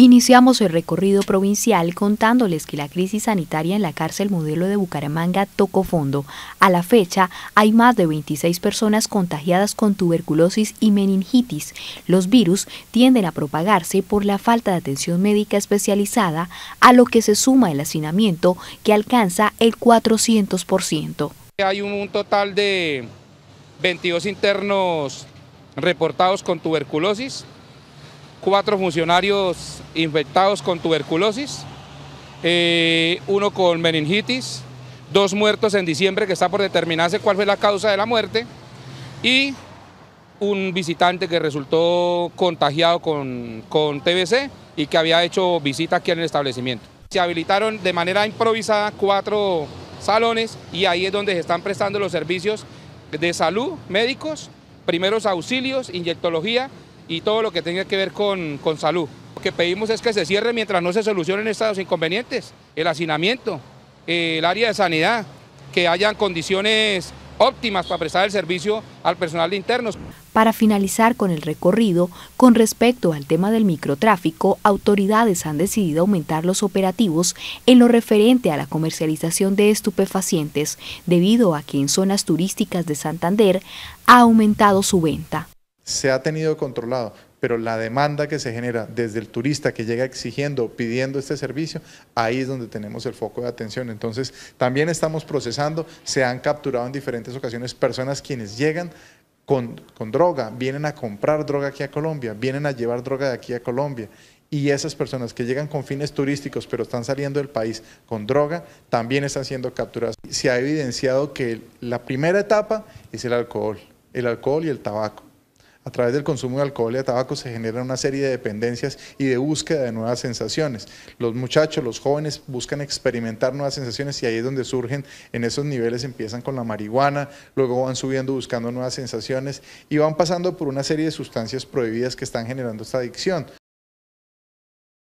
Iniciamos el recorrido provincial contándoles que la crisis sanitaria en la cárcel modelo de Bucaramanga tocó fondo. A la fecha hay más de 26 personas contagiadas con tuberculosis y meningitis. Los virus tienden a propagarse por la falta de atención médica especializada, a lo que se suma el hacinamiento que alcanza el 400%. Hay un total de 22 internos reportados con tuberculosis, cuatro funcionarios infectados con tuberculosis, eh, uno con meningitis, dos muertos en diciembre que está por determinarse cuál fue la causa de la muerte y un visitante que resultó contagiado con, con TBC y que había hecho visita aquí en el establecimiento. Se habilitaron de manera improvisada cuatro salones y ahí es donde se están prestando los servicios de salud, médicos, primeros auxilios, inyectología y todo lo que tenga que ver con, con salud. Lo que pedimos es que se cierre mientras no se solucionen estos inconvenientes, el hacinamiento, el área de sanidad, que hayan condiciones óptimas para prestar el servicio al personal de internos. Para finalizar con el recorrido, con respecto al tema del microtráfico, autoridades han decidido aumentar los operativos en lo referente a la comercialización de estupefacientes, debido a que en zonas turísticas de Santander ha aumentado su venta. Se ha tenido controlado, pero la demanda que se genera desde el turista que llega exigiendo, pidiendo este servicio, ahí es donde tenemos el foco de atención. Entonces, también estamos procesando, se han capturado en diferentes ocasiones personas quienes llegan con, con droga, vienen a comprar droga aquí a Colombia, vienen a llevar droga de aquí a Colombia y esas personas que llegan con fines turísticos pero están saliendo del país con droga también están siendo capturadas. Se ha evidenciado que la primera etapa es el alcohol, el alcohol y el tabaco. A través del consumo de alcohol y de tabaco se generan una serie de dependencias y de búsqueda de nuevas sensaciones. Los muchachos, los jóvenes buscan experimentar nuevas sensaciones y ahí es donde surgen en esos niveles, empiezan con la marihuana, luego van subiendo buscando nuevas sensaciones y van pasando por una serie de sustancias prohibidas que están generando esta adicción.